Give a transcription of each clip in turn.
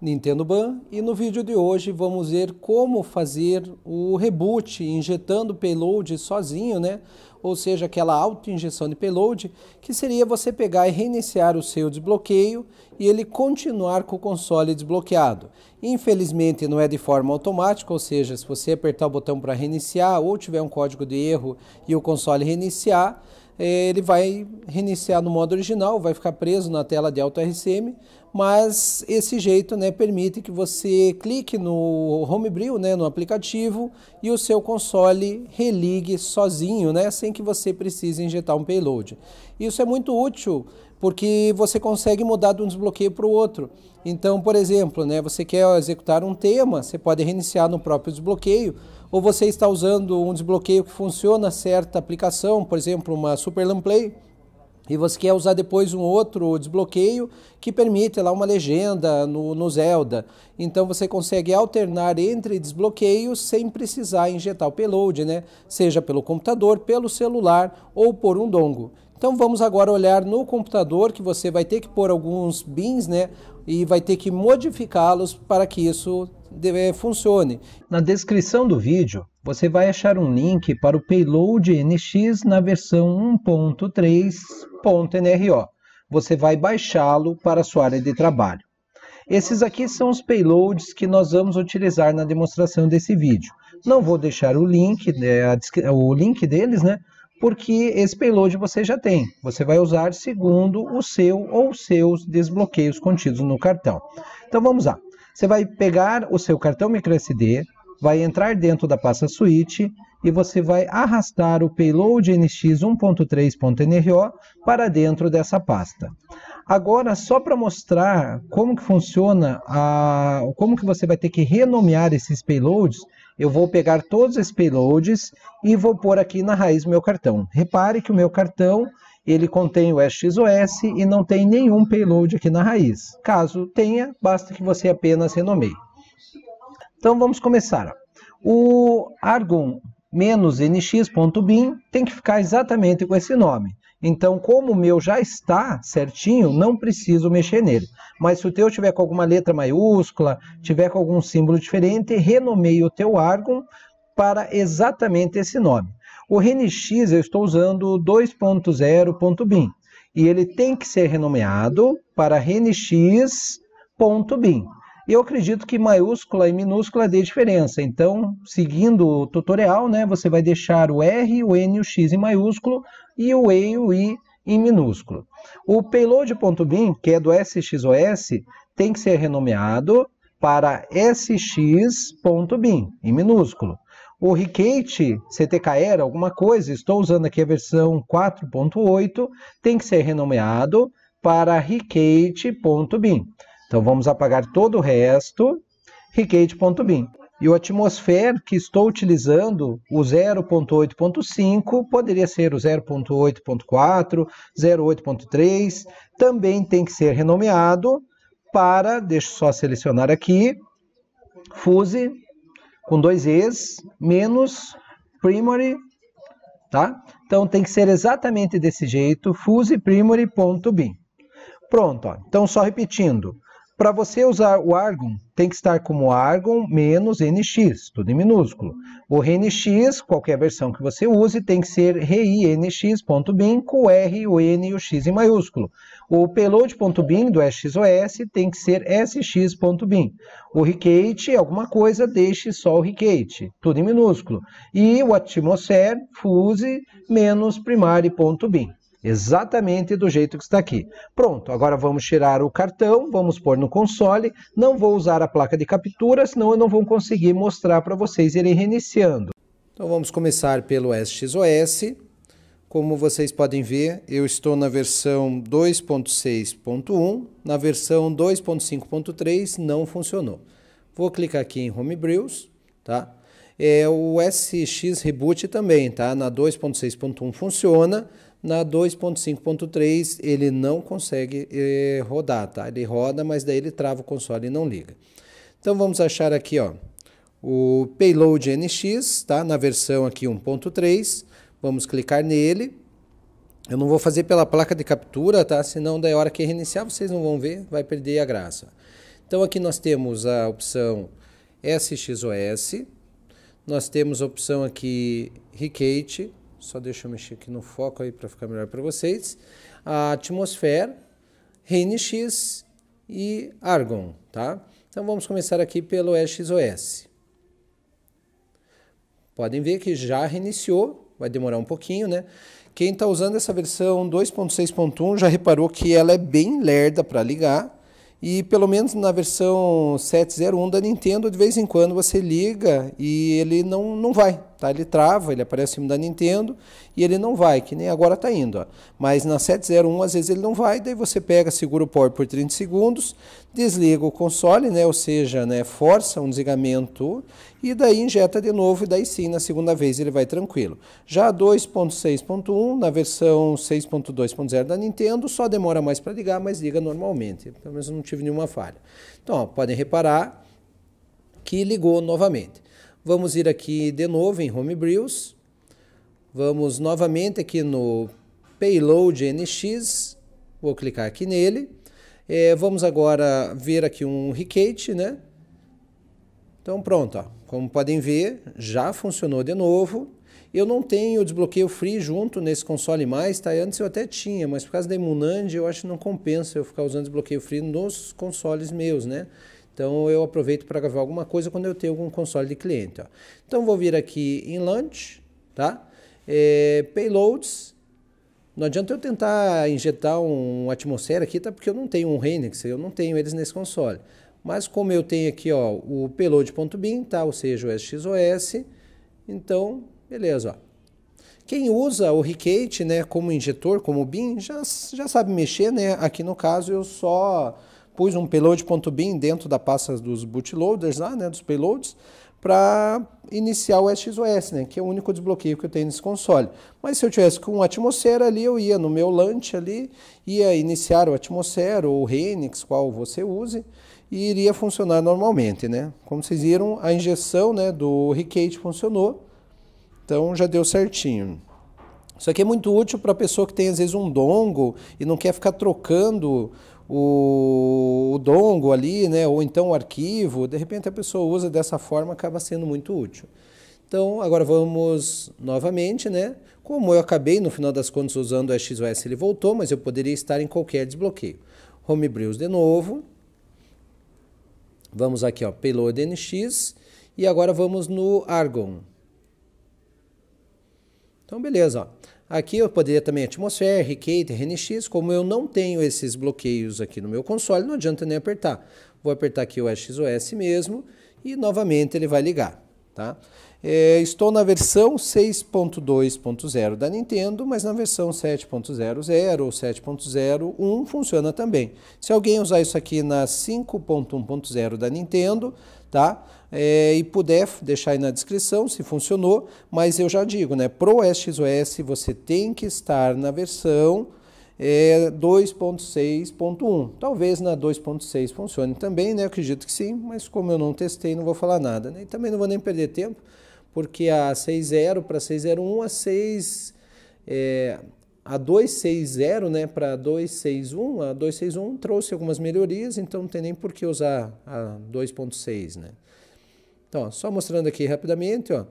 Nintendo Ban e no vídeo de hoje vamos ver como fazer o reboot injetando payload sozinho, né? Ou seja, aquela auto-injeção de payload, que seria você pegar e reiniciar o seu desbloqueio e ele continuar com o console desbloqueado. Infelizmente não é de forma automática, ou seja, se você apertar o botão para reiniciar ou tiver um código de erro e o console reiniciar, ele vai reiniciar no modo original, vai ficar preso na tela de alto RCM, mas esse jeito né, permite que você clique no Homebrew, né, no aplicativo, e o seu console religue sozinho, né, sem que você precise injetar um payload. Isso é muito útil porque você consegue mudar de um desbloqueio para o outro. Então, por exemplo, né, você quer executar um tema, você pode reiniciar no próprio desbloqueio, ou você está usando um desbloqueio que funciona certa aplicação, por exemplo, uma Super Play, e você quer usar depois um outro desbloqueio que permite lá uma legenda no, no Zelda. Então você consegue alternar entre desbloqueios sem precisar injetar o payload, né? Seja pelo computador, pelo celular ou por um dongo. Então vamos agora olhar no computador que você vai ter que pôr alguns bins, né? E vai ter que modificá-los para que isso eh, funcione. Na descrição do vídeo, você vai achar um link para o payload NX na versão 1.3.nro. Você vai baixá-lo para a sua área de trabalho. Esses aqui são os payloads que nós vamos utilizar na demonstração desse vídeo. Não vou deixar o link, né, o link deles, né? porque esse payload você já tem. Você vai usar segundo o seu ou seus desbloqueios contidos no cartão. Então vamos lá. Você vai pegar o seu cartão microSD, vai entrar dentro da pasta switch e você vai arrastar o payload nx1.3.nro para dentro dessa pasta. Agora, só para mostrar como que funciona, a, como que você vai ter que renomear esses payloads, eu vou pegar todos esses payloads e vou pôr aqui na raiz do meu cartão. Repare que o meu cartão ele contém o SXOS e não tem nenhum payload aqui na raiz. Caso tenha, basta que você apenas renomeie. Então vamos começar. O argon-nx.bin tem que ficar exatamente com esse nome. Então, como o meu já está certinho, não preciso mexer nele. Mas se o teu tiver com alguma letra maiúscula, tiver com algum símbolo diferente, renomeie o teu argon para exatamente esse nome. O RNX eu estou usando 2.0.bin e ele tem que ser renomeado para RNX.bin. E eu acredito que maiúscula e minúscula dê diferença. Então, seguindo o tutorial, né, você vai deixar o R, o N e o X em maiúsculo e o E e o I em minúsculo. O payload.bin, que é do SXOS, tem que ser renomeado para sx.bin, em minúsculo. O Ricate CTKR, alguma coisa, estou usando aqui a versão 4.8, tem que ser renomeado para ricate.bin. Então vamos apagar todo o resto, Riquet.bin. E o atmosfera que estou utilizando, o 0.8.5, poderia ser o 0.8.4, 0.8.3, também tem que ser renomeado para, deixa eu só selecionar aqui, Fuse, com dois E's, menos primary, tá? Então tem que ser exatamente desse jeito, fuseprimary.bin. Pronto, ó. então só repetindo, para você usar o argon, tem que estar como argon menos nx, tudo em minúsculo. O Rnx, qualquer versão que você use, tem que ser rinx.bin com o r, o n e o x em maiúsculo. O payload.bin do SXOS tem que ser sx.bin. O recate, é alguma coisa, deixe só o recate, tudo em minúsculo. E o atmosphere, fuse, menos primary.bin. Exatamente do jeito que está aqui. Pronto, agora vamos tirar o cartão, vamos pôr no console. Não vou usar a placa de captura, senão eu não vou conseguir mostrar para vocês irem reiniciando. Então vamos começar pelo SXOS. Como vocês podem ver, eu estou na versão 2.6.1. Na versão 2.5.3 não funcionou. Vou clicar aqui em Homebrews, tá? É, o SX Reboot também, tá? Na 2.6.1 funciona, na 2.5.3 ele não consegue eh, rodar, tá? Ele roda, mas daí ele trava o console e não liga. Então vamos achar aqui, ó, o payload NX, tá? Na versão aqui 1.3, vamos clicar nele. Eu não vou fazer pela placa de captura, tá? Senão da hora que reiniciar vocês não vão ver, vai perder a graça. Então aqui nós temos a opção SXOS, nós temos a opção aqui Recate, só deixa eu mexer aqui no foco aí para ficar melhor para vocês. A atmosfera, RNX e argon, tá? Então vamos começar aqui pelo EXOS. Podem ver que já reiniciou, vai demorar um pouquinho, né? Quem está usando essa versão 2.6.1 já reparou que ela é bem lerda para ligar. E pelo menos na versão 701 da Nintendo, de vez em quando você liga e ele não, não vai. Tá? Ele trava, ele aparece em cima da Nintendo e ele não vai, que nem agora está indo. Ó. Mas na 701 às vezes ele não vai, daí você pega, segura o power por 30 segundos, desliga o console, né? ou seja, né? força um desligamento e daí injeta de novo e daí sim, na segunda vez ele vai tranquilo. Já 2.6.1, na versão 6.2.0 da Nintendo, só demora mais para ligar, mas liga normalmente. Pelo menos eu não tive nenhuma falha. Então, ó, podem reparar que ligou novamente. Vamos ir aqui de novo em Homebrews. Vamos novamente aqui no Payload NX. Vou clicar aqui nele. É, vamos agora ver aqui um Recate, né? Então pronto, ó. como podem ver, já funcionou de novo. Eu não tenho desbloqueio free junto nesse console mais, tá? Antes eu até tinha, mas por causa da Imunand eu acho que não compensa eu ficar usando desbloqueio free nos consoles meus, né? Então eu aproveito para gravar alguma coisa quando eu tenho algum console de cliente. Ó. Então vou vir aqui em Launch, tá? É, payloads. Não adianta eu tentar injetar um atmosfera aqui, tá? Porque eu não tenho um Renix, eu não tenho eles nesse console. Mas como eu tenho aqui ó, o payload.bin, tá? ou seja, o SXOS, então, beleza. Ó. Quem usa o Recate né, como injetor, como bin, já, já sabe mexer, né? Aqui no caso eu só pus um payload.bin dentro da pasta dos bootloaders lá, né, dos payloads, para iniciar o SXOS, né, que é o único desbloqueio que eu tenho nesse console. Mas se eu tivesse com o Atmosfera ali, eu ia no meu lunch ali, ia iniciar o Atmosfera ou o Renix, qual você use, e iria funcionar normalmente, né? Como vocês viram, a injeção, né, do Recate funcionou. Então já deu certinho. Isso aqui é muito útil para a pessoa que tem às vezes um Dongo e não quer ficar trocando o, o dongo ali, né? ou então o arquivo, de repente a pessoa usa dessa forma, acaba sendo muito útil. Então, agora vamos novamente, né? Como eu acabei, no final das contas, usando o XOS, ele voltou, mas eu poderia estar em qualquer desbloqueio. Homebrews de novo. Vamos aqui, ó, payload NX. E agora vamos no Argon. Então, beleza, ó. Aqui eu poderia também Atmosfera, RK, RNX, como eu não tenho esses bloqueios aqui no meu console, não adianta nem apertar. Vou apertar aqui o XOS mesmo e novamente ele vai ligar, tá? É, estou na versão 6.2.0 da Nintendo, mas na versão 7.00 ou 7.01 funciona também. Se alguém usar isso aqui na 5.1.0 da Nintendo, tá? É, e puder deixar aí na descrição se funcionou, mas eu já digo, né? Pro SXOS você tem que estar na versão é 2.6.1. Talvez na 2.6 funcione também, né? Eu acredito que sim, mas como eu não testei, não vou falar nada. Né? E também não vou nem perder tempo porque a 6.0 para 6.01, a 6 é, a 260 né, para 261, a 261 trouxe algumas melhorias, então não tem nem por que usar a 2.6. Né? Então, ó, só mostrando aqui rapidamente, ó,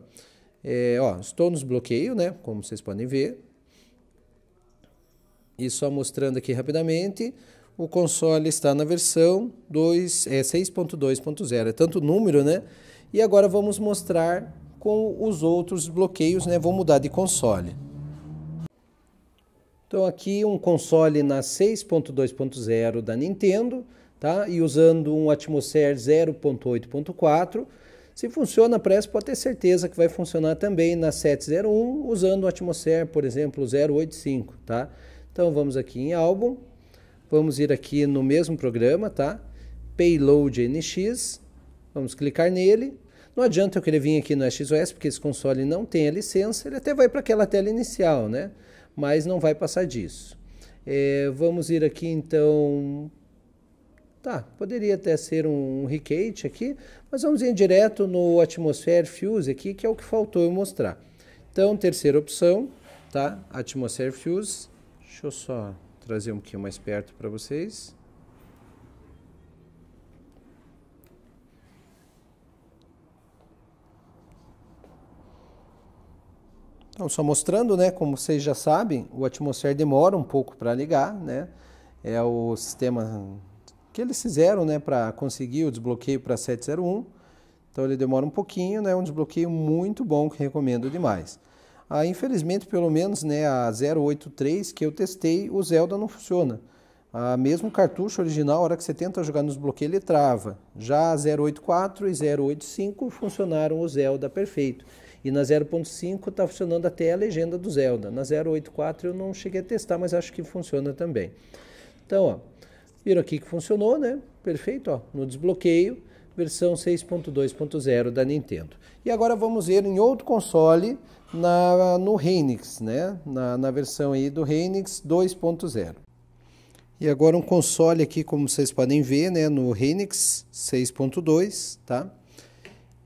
é, ó, estou nos bloqueios, né, como vocês podem ver. E só mostrando aqui rapidamente, o console está na versão é, 6.2.0, é tanto número, né? E agora vamos mostrar com os outros bloqueios, né? Vou mudar de console. Então aqui um console na 6.2.0 da Nintendo, tá? E usando um Atmosphere 0.8.4. Se funciona a pode ter certeza que vai funcionar também na 701, usando o Atmosphere, por exemplo, 085, tá? Então vamos aqui em álbum, vamos ir aqui no mesmo programa, tá? Payload NX, vamos clicar nele, não adianta eu querer vir aqui no XOS, porque esse console não tem a licença, ele até vai para aquela tela inicial, né? Mas não vai passar disso. É, vamos ir aqui então... Tá, poderia até ser um Recate aqui, mas vamos ir direto no Atmosphere Fuse aqui, que é o que faltou eu mostrar. Então, terceira opção, tá? Atmosphere Fuse. Deixa eu só trazer um pouquinho mais perto para vocês. Então, só mostrando, né, como vocês já sabem, o atmosfera demora um pouco para ligar, né? É o sistema que eles fizeram, né, para conseguir o desbloqueio para 701. Então ele demora um pouquinho, né, um desbloqueio muito bom que recomendo demais. Ah, infelizmente, pelo menos, né, a 083 que eu testei, o Zelda não funciona. Ah, mesmo o cartucho original, a hora que você tenta jogar no desbloqueio, ele trava. Já a 084 e 085 funcionaram o Zelda perfeito. E na 0.5 está funcionando até a legenda do Zelda. Na 0.84 eu não cheguei a testar, mas acho que funciona também. Então, ó, viram aqui que funcionou, né? Perfeito, ó, no desbloqueio, versão 6.2.0 da Nintendo. E agora vamos ver em outro console, na, no Renix, né? Na, na versão aí do Renix 2.0. E agora um console aqui, como vocês podem ver, né, no Renix 6.2, tá?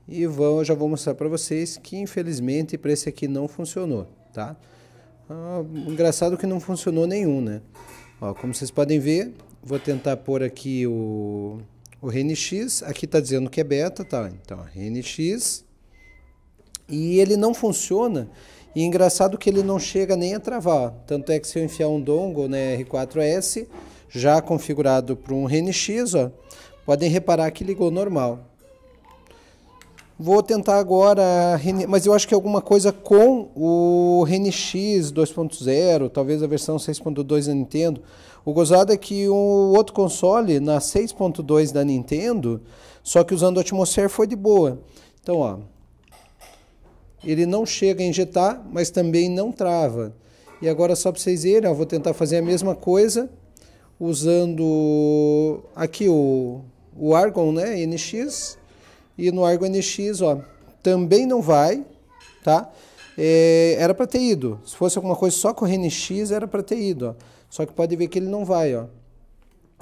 E vou, já vou mostrar para vocês que infelizmente para esse aqui não funcionou, tá? Ah, engraçado que não funcionou nenhum, né? Ó, como vocês podem ver, vou tentar pôr aqui o, o RNX. Aqui está dizendo que é beta, tá? Então, RNX. E ele não funciona. E engraçado que ele não chega nem a travar. Tanto é que se eu enfiar um dongle né, R4S, já configurado para um RNX, ó, podem reparar que ligou normal. Vou tentar agora, mas eu acho que alguma coisa com o RNX 2.0, talvez a versão 6.2 da Nintendo. O gozado é que o outro console, na 6.2 da Nintendo, só que usando o Atmosphere foi de boa. Então, ó, ele não chega a injetar, mas também não trava. E agora só para vocês verem, eu vou tentar fazer a mesma coisa usando aqui o, o Argon, né, NX e no Argo NX, ó, também não vai, tá? É, era para ter ido. Se fosse alguma coisa só com o RNX, era para ter ido, ó. Só que pode ver que ele não vai, ó.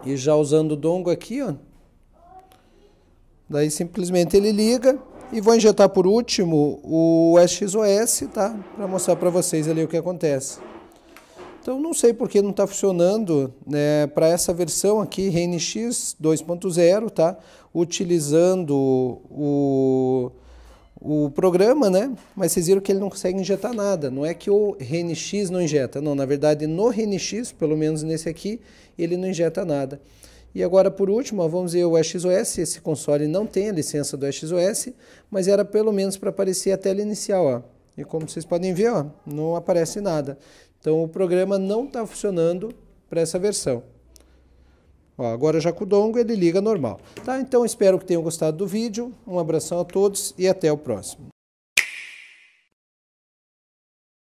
E já usando o dongo aqui, ó. Daí simplesmente ele liga e vou injetar por último o SXOS, tá? Para mostrar para vocês ali o que acontece. Então não sei por que não está funcionando né, para essa versão aqui, RNX 2.0, tá? Utilizando o, o programa, né? Mas vocês viram que ele não consegue injetar nada. Não é que o RNX não injeta, não. Na verdade, no RNX, pelo menos nesse aqui, ele não injeta nada. E agora, por último, vamos ver o XOS. Esse console não tem a licença do XOS, mas era pelo menos para aparecer a tela inicial, ó. E como vocês podem ver, ó, não aparece nada. Então o programa não está funcionando para essa versão. Ó, agora já com o dongle ele liga normal. Tá? Então espero que tenham gostado do vídeo. Um abração a todos e até o próximo.